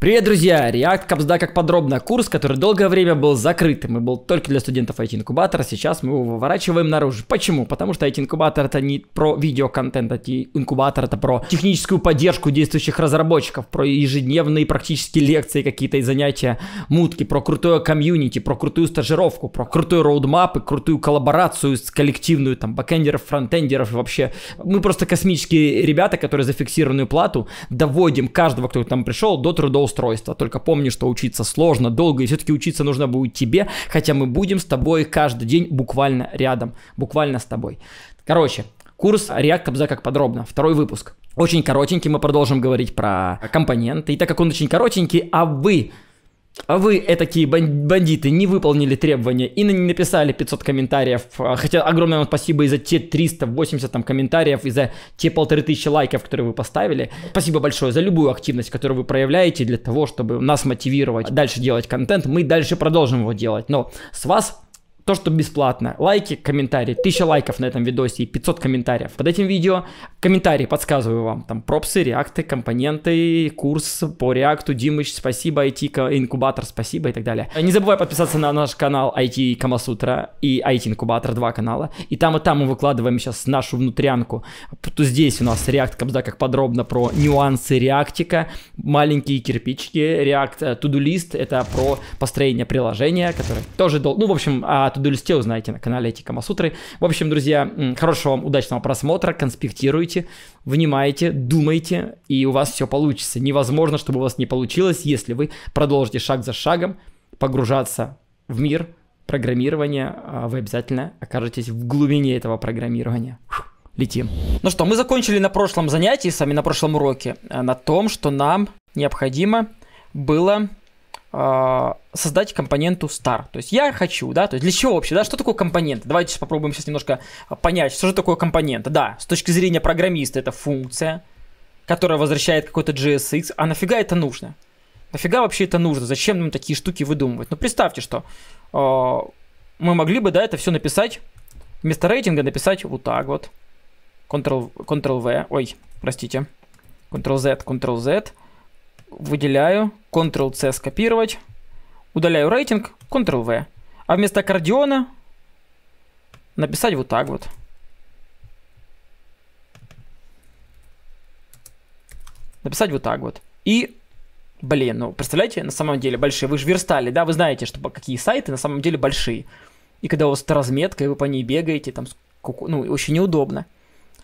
Привет, друзья! React Капсда как подробно. Курс, который долгое время был закрытым и был только для студентов IT-инкубатора, сейчас мы его выворачиваем наружу. Почему? Потому что IT-инкубатор это не про видеоконтент, IT-инкубатор а это про техническую поддержку действующих разработчиков, про ежедневные практически лекции какие-то и занятия, мутки, про крутое комьюнити, про крутую стажировку, про крутую роудмап и крутую коллаборацию с коллективную там бэкендеров, фронтендеров и вообще. Мы просто космические ребята, которые за фиксированную плату доводим каждого, кто там пришел, до трудоустройства трудоустройства. Только помни, что учиться сложно, долго, и все-таки учиться нужно будет тебе, хотя мы будем с тобой каждый день буквально рядом, буквально с тобой. Короче, курс React Кобза как подробно, второй выпуск. Очень коротенький, мы продолжим говорить про компоненты. И так как он очень коротенький, а вы а вы, этакие бандиты, не выполнили требования и не написали 500 комментариев, а, хотя огромное вам спасибо и за те 380 там комментариев, и за те полторы тысячи лайков, которые вы поставили. Спасибо большое за любую активность, которую вы проявляете для того, чтобы нас мотивировать дальше делать контент. Мы дальше продолжим его делать, но с вас то, что бесплатно. Лайки, комментарии. 1000 лайков на этом видосе и 500 комментариев. Под этим видео комментарии подсказываю вам. Там пропсы, реакты, компоненты, курс по реакту. Димыч, спасибо. IT-инкубатор, спасибо и так далее. Не забывай подписаться на наш канал IT Камасутра и IT Инкубатор, два канала. И там, и там мы выкладываем сейчас нашу внутрянку. Тут Здесь у нас реакт Кобза как подробно про нюансы реактика, маленькие кирпичики, реакт list э, это про построение приложения, которое тоже долго, ну, в общем, а плейлисте узнаете на канале эти Камасутры. В общем, друзья, хорошего вам удачного просмотра, конспектируйте, внимайте, думайте, и у вас все получится. Невозможно, чтобы у вас не получилось, если вы продолжите шаг за шагом погружаться в мир программирования, а вы обязательно окажетесь в глубине этого программирования летим. Ну что, мы закончили на прошлом занятии, сами на прошлом уроке, э, на том, что нам необходимо было а, создать компоненту star. То есть я хочу, да, то есть для чего вообще, да, что такое компонент? Давайте сейчас попробуем сейчас немножко а, понять, что же такое компонент. Да, с точки зрения программиста это функция, которая возвращает какой-то JSX, а нафига это нужно? Нафига вообще это нужно? Зачем нам такие штуки выдумывать? Ну представьте, что э, мы могли бы, да, это все написать, вместо рейтинга написать вот так вот. Ctrl-V, ой, простите, Ctrl-Z, Ctrl-Z, выделяю, Ctrl-C скопировать, удаляю рейтинг, Ctrl-V. А вместо аккордеона написать вот так вот. Написать вот так вот. И, блин, ну, представляете, на самом деле большие. Вы же верстали, да, вы знаете, что, какие сайты на самом деле большие. И когда у вас это разметка, и вы по ней бегаете, там, ну, очень неудобно.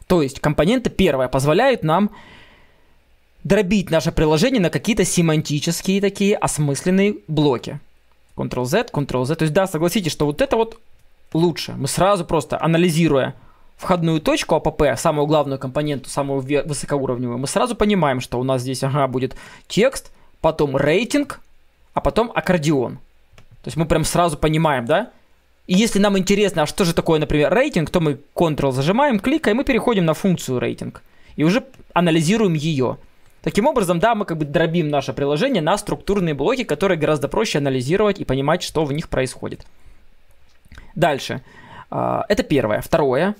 То есть компоненты первая позволяют нам дробить наше приложение на какие-то семантические такие осмысленные блоки. Ctrl-Z, Ctrl-Z. То есть да, согласитесь, что вот это вот лучше. Мы сразу просто анализируя входную точку АПП, самую главную компоненту, самую высокоуровневую, мы сразу понимаем, что у нас здесь ага, будет текст, потом рейтинг, а потом аккордеон. То есть мы прям сразу понимаем, да? И если нам интересно, а что же такое, например, рейтинг, то мы Ctrl зажимаем, кликаем и переходим на функцию рейтинг. И уже анализируем ее. Таким образом, да, мы как бы дробим наше приложение на структурные блоки, которые гораздо проще анализировать и понимать, что в них происходит. Дальше. А, это первое. Второе.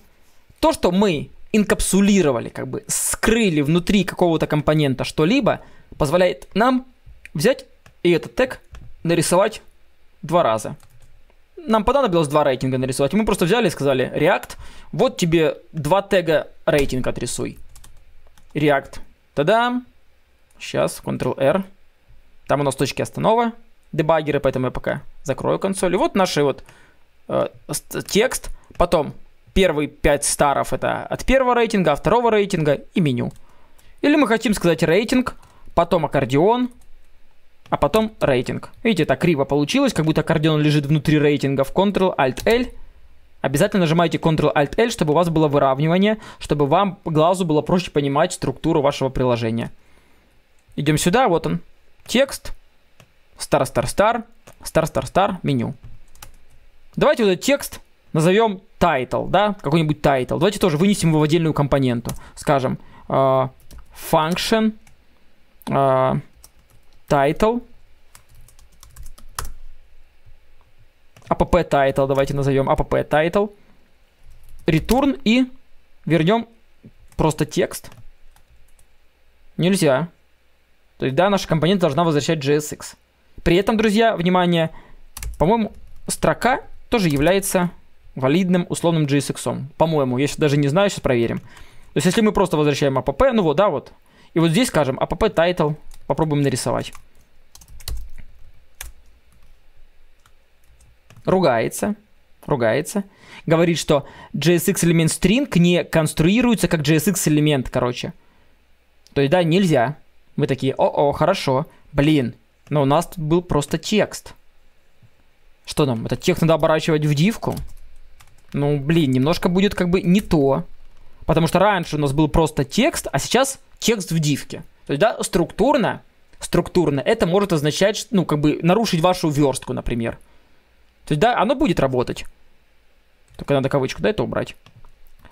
То, что мы инкапсулировали, как бы скрыли внутри какого-то компонента что-либо, позволяет нам взять и этот тег нарисовать два раза. Нам понадобилось два рейтинга нарисовать. И мы просто взяли и сказали React, вот тебе два тега рейтинга, отрисуй. React. Та-дам! Сейчас Ctrl-R. Там у нас точки останова, дебаггеры, поэтому я пока закрою консоль. И вот наш вот э, текст. Потом первые 5 старов это от первого рейтинга, второго рейтинга и меню. Или мы хотим сказать рейтинг, потом аккордеон, а потом рейтинг. Видите, так криво получилось, как будто аккордеон лежит внутри рейтингов. Ctrl-Alt-L. Обязательно нажимайте Ctrl-Alt-L, чтобы у вас было выравнивание, чтобы вам глазу было проще понимать структуру вашего приложения. Идем сюда, вот он. Текст. Star, star, star. Star, star, star. Меню. Давайте вот этот текст назовем title, да, какой-нибудь title. Давайте тоже вынесем его в отдельную компоненту. Скажем, э, function э, title app title давайте назовем app title return и вернем просто текст. Нельзя. То есть, да, наша компонент должна возвращать JSX. При этом, друзья, внимание, по-моему, строка тоже является валидным условным JSX. По-моему, я сейчас даже не знаю, сейчас проверим. То есть, если мы просто возвращаем app, ну вот, да, вот. И вот здесь скажем app title, попробуем нарисовать. Ругается, ругается. Говорит, что JSX элемент string не конструируется как JSX элемент, короче. То есть, да, нельзя. Мы такие, о-о, хорошо, блин, но у нас тут был просто текст. Что нам, этот текст надо оборачивать в дивку? Ну, блин, немножко будет как бы не то. Потому что раньше у нас был просто текст, а сейчас текст в дивке. То есть, да, структурно, структурно это может означать, ну, как бы нарушить вашу верстку, например. То есть, да, оно будет работать. Только надо кавычку, да, это убрать.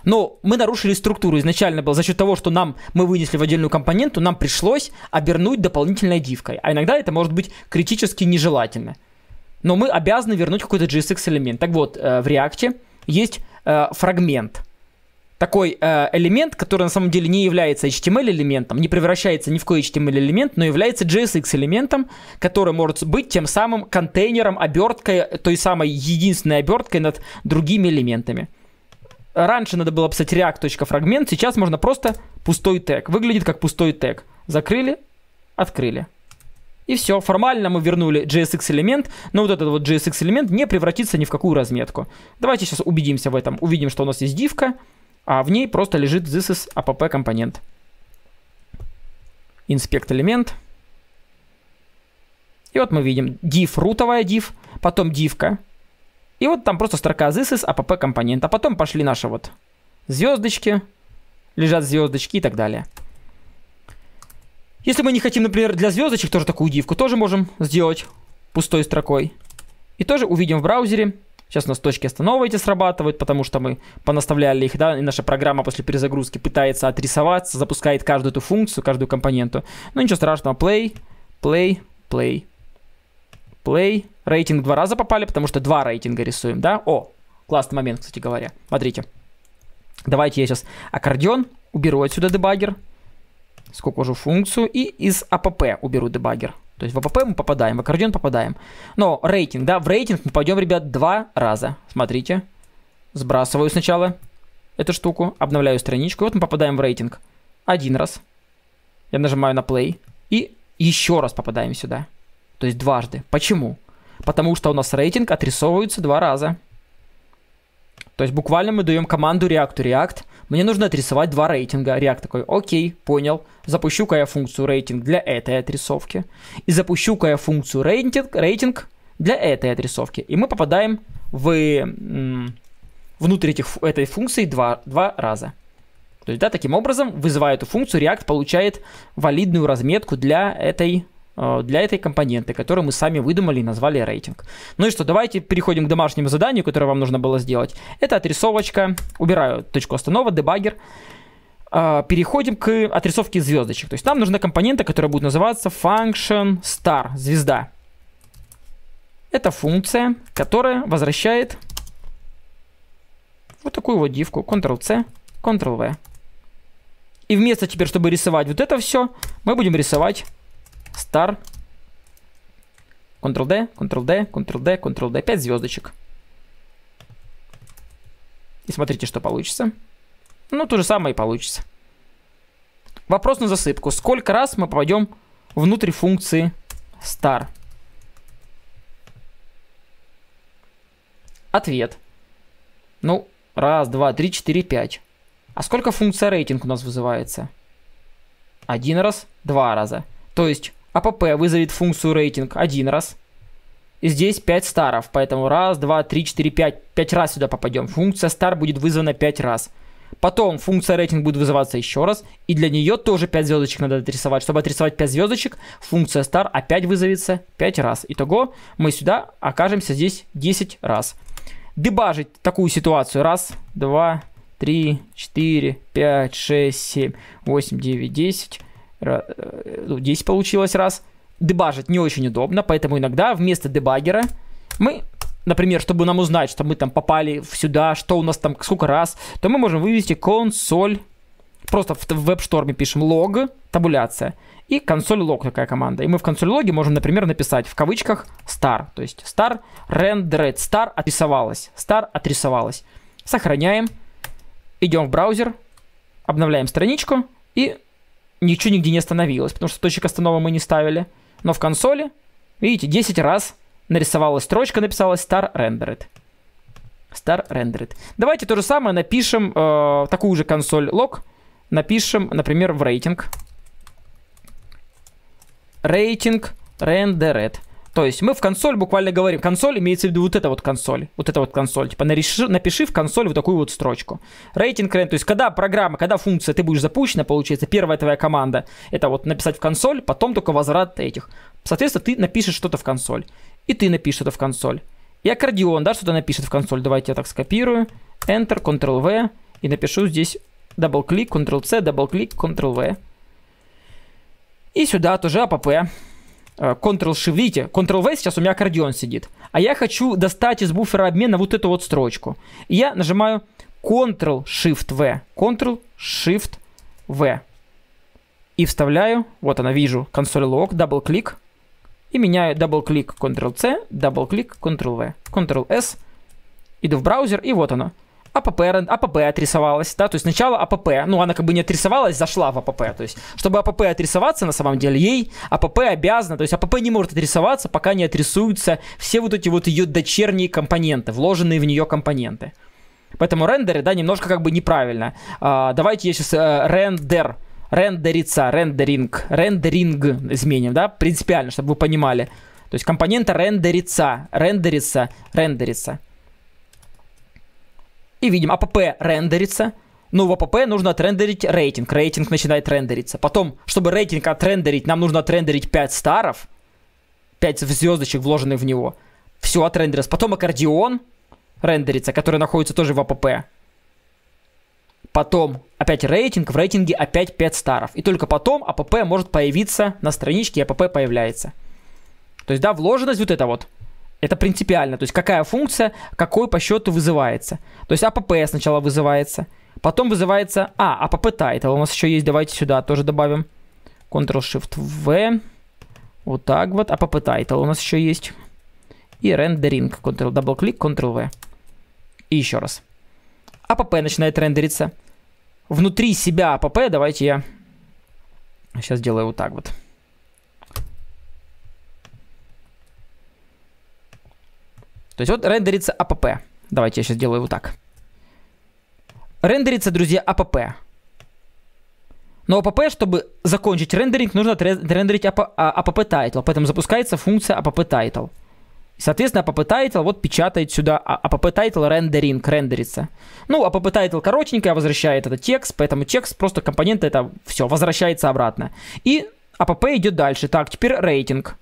Но мы нарушили структуру. Изначально было за счет того, что нам мы вынесли в отдельную компоненту, нам пришлось обернуть дополнительной дивкой. А иногда это может быть критически нежелательно. Но мы обязаны вернуть какой-то JSX элемент. Так вот, э, в React есть э, фрагмент. Такой э, элемент, который на самом деле не является HTML элементом, не превращается ни в какой HTML элемент, но является JSX элементом, который может быть тем самым контейнером, оберткой, той самой единственной оберткой над другими элементами. Раньше надо было писать React.фрагмент, сейчас можно просто пустой тег. Выглядит как пустой тег. Закрыли, открыли. И все, формально мы вернули JSX-элемент, но вот этот вот JSX-элемент не превратится ни в какую разметку. Давайте сейчас убедимся в этом. Увидим, что у нас есть дивка, а в ней просто лежит this is app компонент. Inspect элемент. И вот мы видим div рутовая div, потом дивка, и вот там просто строка this is app компонент. А потом пошли наши вот звездочки, лежат звездочки и так далее. Если мы не хотим, например, для звездочек тоже такую дивку, тоже можем сделать пустой строкой. И тоже увидим в браузере. Сейчас у нас точки останова эти срабатывают, потому что мы понаставляли их, да, и наша программа после перезагрузки пытается отрисоваться, запускает каждую эту функцию, каждую компоненту. Но ничего страшного, play, play, play play. Рейтинг два раза попали, потому что два рейтинга рисуем, да? О, классный момент, кстати говоря. Смотрите. Давайте я сейчас аккордеон уберу отсюда дебаггер. Скукожу функцию и из АПП уберу дебагер, То есть в АПП мы попадаем, в аккордеон попадаем. Но рейтинг, да, в рейтинг мы пойдем, ребят, два раза. Смотрите. Сбрасываю сначала эту штуку, обновляю страничку. И вот мы попадаем в рейтинг. Один раз. Я нажимаю на play. И еще раз попадаем сюда. То есть дважды. Почему? Потому что у нас рейтинг отрисовывается два раза. То есть буквально мы даем команду React React. Мне нужно отрисовать два рейтинга. React такой, окей, понял. Запущу-ка я функцию рейтинг для этой отрисовки. И запущу-ка я функцию рейтинг, рейтинг для этой отрисовки. И мы попадаем в, внутрь этих, этой функции два, два раза. То есть, да, таким образом, вызывая эту функцию, React получает валидную разметку для этой Э, для этой компоненты, которую мы сами выдумали и назвали рейтинг. Ну и что, давайте переходим к домашнему заданию, которое вам нужно было сделать. Это отрисовочка, убираю точку останова, дебагер. Э, переходим к отрисовке звездочек. То есть нам нужна компонента, которая будет называться function star, звезда. Это функция, которая возвращает вот такую вот дивку. Ctrl-C, Ctrl-V. И вместо теперь, чтобы рисовать вот это все, мы будем рисовать Star. Ctrl-D, Ctrl-D, Ctrl-D, Ctrl-D. пять звездочек. И смотрите, что получится. Ну, то же самое и получится. Вопрос на засыпку. Сколько раз мы попадем внутрь функции star? Ответ. Ну, раз, два, три, четыре, пять. А сколько функция рейтинг у нас вызывается? Один раз, два раза. То есть АПП вызовет функцию рейтинг один раз. И здесь 5 старов, поэтому раз, два, три, четыре, пять, пять раз сюда попадем. Функция стар будет вызвана 5 раз. Потом функция рейтинг будет вызываться еще раз, и для нее тоже 5 звездочек надо отрисовать. Чтобы отрисовать 5 звездочек, функция star опять вызовется 5 раз. Итого мы сюда окажемся здесь 10 раз. Дебажить такую ситуацию. Раз, два, три, четыре, пять, шесть, семь, восемь, девять, десять здесь э, ну, получилось раз. Дебажить не очень удобно, поэтому иногда вместо дебагера мы, например, чтобы нам узнать, что мы там попали сюда, что у нас там, сколько раз, то мы можем вывести консоль, просто в, в веб-шторме пишем лог, табуляция, и консоль лог такая команда. И мы в консоль логе можем, например, написать в кавычках star, то есть star rendered, star отрисовалась, star отрисовалась. Сохраняем, идем в браузер, обновляем страничку и ничего нигде не остановилось, потому что точек останова мы не ставили. Но в консоли, видите, 10 раз нарисовалась строчка, написалась star rendered. Star rendered. Давайте то же самое напишем, э, такую же консоль лог, напишем, например, в рейтинг. Рейтинг rendered. То есть мы в консоль буквально говорим, консоль имеется в виду вот эта вот консоль, вот эта вот консоль. Типа нареши, напиши в консоль вот такую вот строчку. Рейтинг рен, то есть когда программа, когда функция, ты будешь запущена, получается, первая твоя команда, это вот написать в консоль, потом только возврат этих. Соответственно, ты напишешь что-то в консоль. И ты напишешь что-то в консоль. И аккордеон, да, что-то напишет в консоль. Давайте я так скопирую. Enter, Ctrl-V. И напишу здесь дабл-клик, Ctrl-C, дабл-клик, Ctrl-V. И сюда тоже АПП. Э, Ctrl-Shift, видите, Ctrl-V сейчас у меня аккордеон сидит. А я хочу достать из буфера обмена вот эту вот строчку. И я нажимаю Ctrl-Shift-V. Ctrl-Shift-V. И вставляю, вот она, вижу, консоль лог, дабл-клик. И меняю дабл-клик Ctrl-C, дабл-клик Ctrl-V. Ctrl-S. Иду в браузер, и вот она. АПП, АПП а отрисовалась, да, то есть сначала АПП, ну она как бы не отрисовалась, зашла в АПП, то есть чтобы АПП отрисоваться на самом деле, ей АПП обязана, то есть АПП не может отрисоваться, пока не отрисуются все вот эти вот ее дочерние компоненты, вложенные в нее компоненты. Поэтому рендеры, да, немножко как бы неправильно. А, давайте я сейчас э, рендер, рендерица, рендеринг, рендеринг изменим, да, принципиально, чтобы вы понимали. То есть компонента рендерится, рендерится, рендерится и видим, АПП рендерится, ну, в АПП нужно отрендерить рейтинг. Рейтинг начинает рендериться. Потом, чтобы рейтинг отрендерить, нам нужно отрендерить 5 старов. 5 звездочек, вложенных в него. Все отрендерилось. Потом аккордеон рендерится, который находится тоже в АПП. Потом опять рейтинг, в рейтинге опять 5 старов. И только потом АПП может появиться на страничке, и АПП появляется. То есть, да, вложенность вот эта вот. Это принципиально. То есть какая функция, какой по счету вызывается. То есть АПП сначала вызывается. Потом вызывается... А, АПП тайтл у нас еще есть. Давайте сюда тоже добавим. Ctrl-Shift-V. Вот так вот. АПП тайтл у нас еще есть. И рендеринг. Ctrl-дабл-клик, Ctrl-V. И еще раз. АПП начинает рендериться. Внутри себя АПП давайте я... Сейчас сделаю вот так вот. То есть вот рендерится app. Давайте я сейчас сделаю вот так. Рендерится, друзья, app. Но app, чтобы закончить рендеринг, нужно рендерить app, app title. Поэтому запускается функция app title. Соответственно, app title вот печатает сюда app title рендеринг, рендерится. Ну, app title коротенькая, возвращает этот текст, поэтому текст просто компонент это все, возвращается обратно. И app идет дальше. Так, теперь рейтинг.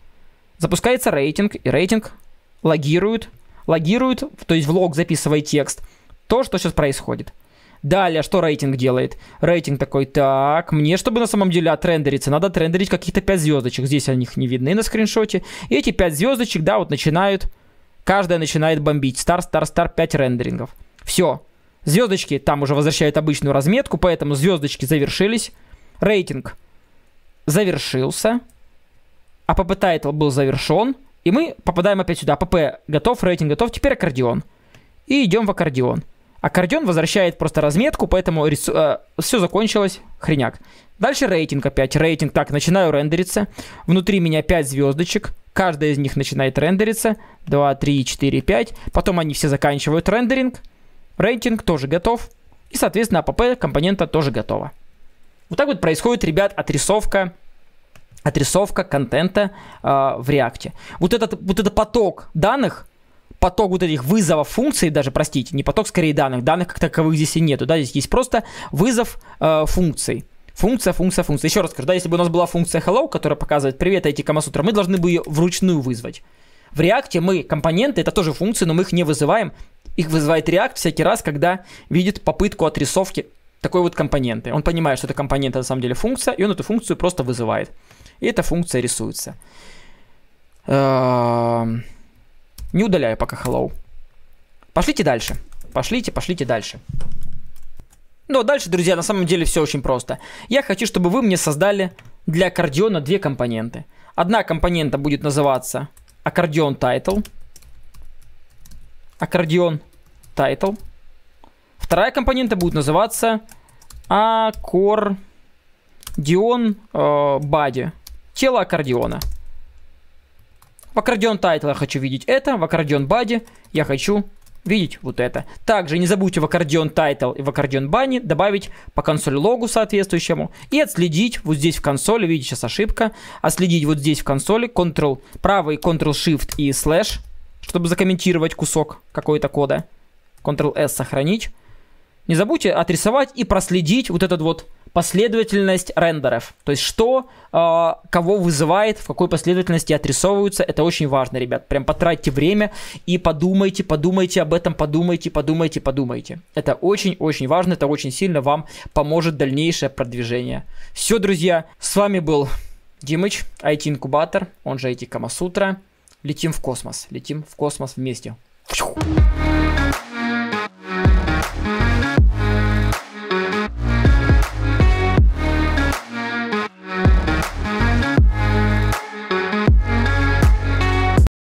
Запускается рейтинг, и рейтинг логирует логирует, то есть в лог записывает текст, то, что сейчас происходит. Далее, что рейтинг делает? Рейтинг такой, так, мне, чтобы на самом деле отрендериться, надо трендерить каких-то 5 звездочек. Здесь они их не видны на скриншоте. И эти 5 звездочек, да, вот начинают, каждая начинает бомбить. Стар, стар, стар, 5 рендерингов. Все. Звездочки там уже возвращают обычную разметку, поэтому звездочки завершились. Рейтинг завершился. А тайтл был завершен. И мы попадаем опять сюда. ПП а готов, рейтинг готов. Теперь аккордеон. И идем в аккордеон. Аккордеон возвращает просто разметку, поэтому рису... э, все закончилось. Хреняк. Дальше рейтинг опять. Рейтинг. Так, начинаю рендериться. Внутри меня 5 звездочек. Каждая из них начинает рендериться. 2, 3, 4, 5. Потом они все заканчивают рендеринг. Рейтинг тоже готов. И, соответственно, АПП компонента тоже готова. Вот так вот происходит, ребят, отрисовка отрисовка контента э, в React. Вот этот, вот этот поток данных, поток вот этих вызовов функций, даже, простите, не поток скорее данных, данных как таковых здесь и нету, да, здесь есть просто вызов э, функций. Функция, функция, функция. Еще раз скажу, да, если бы у нас была функция hello, которая показывает привет, эти камасутра, мы должны бы ее вручную вызвать. В React мы компоненты, это тоже функции, но мы их не вызываем. Их вызывает React всякий раз, когда видит попытку отрисовки такой вот компоненты. Он понимает, что это компонент, на самом деле функция, и он эту функцию просто вызывает. И эта функция рисуется. Эм, не удаляю пока hello. Пошлите дальше. Пошлите, пошлите дальше. Ну а дальше, друзья, на самом деле все очень просто. Я хочу, чтобы вы мне создали для аккордеона две компоненты. Одна компонента будет называться аккордеон title. Аккордеон title. Вторая компонента будет называться аккордеон э, body. Тело аккордеона. В аккордеон тайтл я хочу видеть это, в аккордеон бади я хочу видеть вот это. Также не забудьте в аккордеон тайтл и в аккордеон бани добавить по консоли логу соответствующему и отследить вот здесь в консоли, видите, сейчас ошибка, отследить вот здесь в консоли Ctrl, правый Ctrl-Shift и слэш, чтобы закомментировать кусок какой-то кода. Ctrl-S сохранить. Не забудьте отрисовать и проследить вот этот вот последовательность рендеров. То есть что, э, кого вызывает, в какой последовательности отрисовываются. Это очень важно, ребят. Прям потратьте время и подумайте, подумайте об этом, подумайте, подумайте, подумайте. Это очень-очень важно, это очень сильно вам поможет дальнейшее продвижение. Все, друзья, с вами был Димыч, IT-инкубатор, он же IT-камасутра. Летим в космос, летим в космос вместе. Фью.